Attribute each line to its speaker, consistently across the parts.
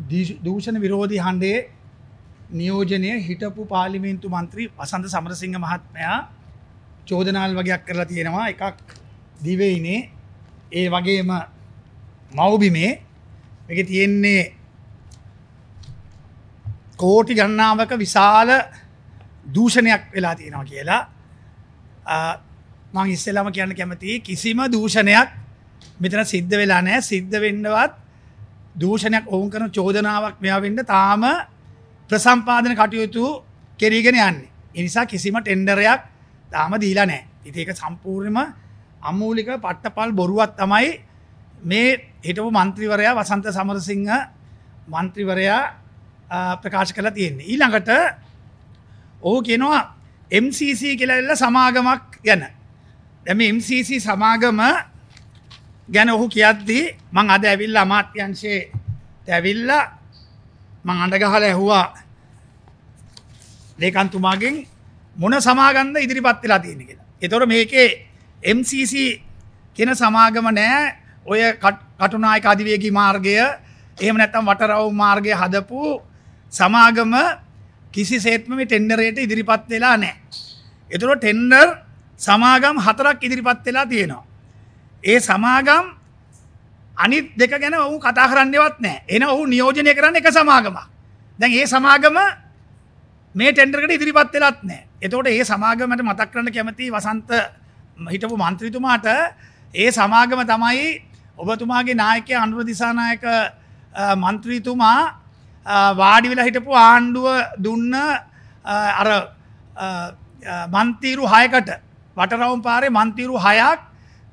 Speaker 1: දූෂණ විරෝධී හන්ඩේ නියෝජනය හිටපු පාලිමින්තු මන්ත්‍රී වසන්ත සමරසිංහ මහත්මයා චෝදනාල් වගයක් කරලා තියෙනවා එකක් දිවෙයිනේ ඒ වගේම මවබිමේ එක තියෙන්නේ කෝටි ගන්නාවක විශාල දූෂණයක් වෙලා තියෙනවා කියලා මං ඉස්සෙලාම කියන්න කැමති කිසිම දූෂණයක් මෙතන සිද්ධ වෙලා නෑ සිද්ධ වෙන්නවත් දූෂණයක් ඔවුන් කරන චෝදනාවක් මෙයාවෙන්න තාම ප්‍රසම්පාදන කටයුතු කෙරීගෙන යන්නේ. එනිසා කිසිම ටෙන්ඩරයක් තාම දීලා නෑ. ඉති ඒක සම්පූර්ණම අමූලික පට්ටපල් බොරුවත් තමයි මේ හිටපු මන්ත්‍රීවරයා වසන්ත සමරසිංහ මන්ත්‍රීවරයා ප්‍රකාශ කළ තියෙන්නේ. ඊළඟට ඔහු කියනවා MCC කියලල්ල සමාගමක් ගැන. දැම MCC සමාගම ගැන ඔහු කියද්දී මං අද ඇවිල්ල අමාත්‍යංශයේ ඇැවිල්ල මං අඩගහල ඇහුවා ලේකන්තුමාගෙන් මොන සමාගන්ධ ඉදිරිපත් වෙලා තියෙන කියලා. එතොර මේකේ MCC කෙන සමාගම නෑ ඔය කටුනායක අධිවේගී මාර්ගය එහෙම නැත්නම් වටරව් මාර්ගය හදපු සමාගම කිසිසේත්ම මේ ටෙන්ඩරයට ඉදිරිපත් වෙලා නැහැ. ඒතර ටෙන්ඩර් සමාගම් හතරක් ඉදිරිපත් වෙලා තියෙනවා. ඒ සමාගම් අනිත් දෙක ගැන ඔහු කතා කරන්නවත් නෑ එන ඔහු නියෝජනය කරන්න එක සමාගම දැන් ඒ සමාගම මේ ටෙන්ඩරකට ඉදිරිපත් වෙලත් නෑ එතකොට ඒ සමාගමට මතක් කරන්න කැමති වසන්ත හිටපු මන්ත්‍රීතුමාට ඒ සමාගම තමයි ඔබතුමාගේ නායකය අනුව දිසානායක මන්ත්‍රීතුමා වාඩි වෙලා හිටපු ආණ්ඩුව දුන්න අර මන්තීරු හයකට වටරවම් පාරේ මන්තීරු හයක්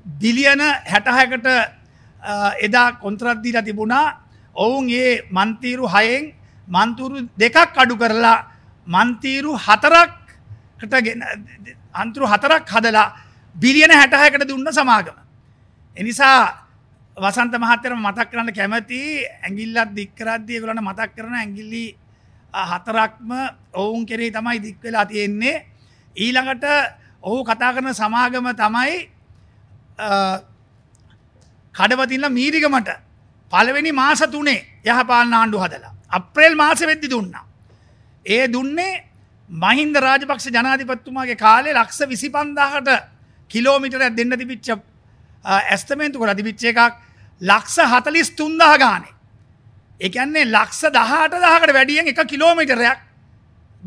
Speaker 1: බිලියන හැටහැකට එදා කොන්ත්‍රද්දීලා තිබුණා ඔවුන් ඒ මන්තීරු හයෙන් මන්තුරු දෙකක් අඩු කරලා මන්තීරු හතරක්ට ගෙන අන්තුරු හතරක් හදලා බිලියන හැටහැකට දුන්න සමාගම. එනිසා වසන්ත මහත්තරම මතක් කරන්න කැමති ඇගිල්ලත් දික්කරද්දිය ගලන මතක් කරන ඇගිල්ලි හතරක්ම ඔවුන් කෙරේ තමයි දික්වෙලා තියෙන්නේ ඊළඟට ඔහු කතා කරන සමාගම තමයි කඩවතිල්ල මීරිකමට පළවෙනි මාස තුනේ යහපාලන ආණ්ඩු හදලා අප්‍රේල් මාස වෙද්දි දුන්නා. ඒ දුන්නේ මහින්ද රාජපක්ෂ ජනාධිපත්තුමාගේ කාලේ ලක්ෂ විසි පන්දාහට කිලෝමිටර දෙන්න තිබිච්ච ඇස්තමේන්තු කොට තිබිච්ච එකක් ලක්ෂ හතලිස් තුන්දහ ගානේ. එකන්නේ ලක්ෂ දහට දහකට වැඩියෙන් එක කිලෝමිටරයක්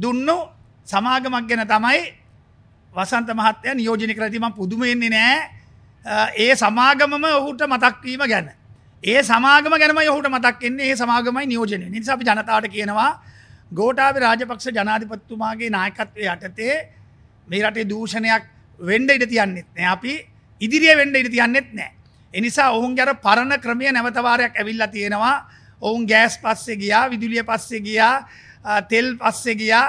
Speaker 1: දුන්නු සමාගමක් ගැන තමයි වසන්ත මහත්තය නියෝජනි කරතිම පුදුමෙන්නේ නෑ ඒ සමාගමම ඔහුට මතක්වීම ගැන. ඒ සමාගම ගැනම යහුට මතක්න්නේ ඒ සමාගමයි නියෝජනය නිසා අපි ජනතාවට කියනවා ගෝටාව රාජපක්ෂ ජනාධිපත්තුමාගේ නායකත්වය යටතේ මේ රටේ දූෂණයක් වෙන්ඩ ඉඩ තියන්නෙත් නෑ අපි ඉදිරිිය වෙන්ඩ ඉඩ තියන්නෙත් නෑ. එනිසා ඔවුන් ගැර පරණ ක්‍රමය නැවතවාරයක් ඇවිල්ලා තියෙනවා ඔවුන් ගෑස් පස්සේ ගියා විදුලිය පස්සේ ගියා තෙල් පස්සේ ගියා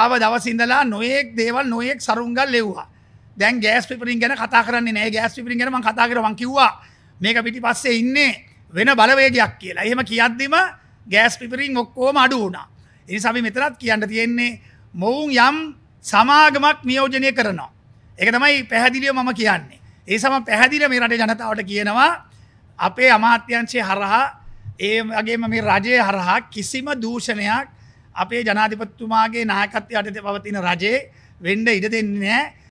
Speaker 1: ආව දවසිඳලා නොයෙක් දේවල් නොයෙක් සරුන්ගල් ලෙව්වා. දැන් ගෑස් පිපරින් ගැන කතා කරන්නේ නෑ ගෑස් පිපරින් ගැන කතා කරවන් කිව්වා මේක පිටි පස්සේ ඉන්නේ වෙන බලවේගයක් කියලා එහෙම කියද්දිම ගෑස් පිපරින් ඔක්කෝම අඩු වුණා එනිසාබි මෙතරත් කියන්න තියෙන්නේ මොවුන් යම් සමාගමක් නියෝජනය කරනවා එක තමයි පැහැදිලිය මම කියන්නේ ඒ සම පැහැදිල මේ රට ජනතාවට කියනවා අපේ අමාත්‍යංශය හරහා ඒගේ මේ රජය හරහා කිසිම දූෂණයක් අපේ ජනාධිපත්තුමාගේ නායකත්වය අටත පවතින රජේ වෙන්ඩ ඉඩ දෙන්නේ නෑ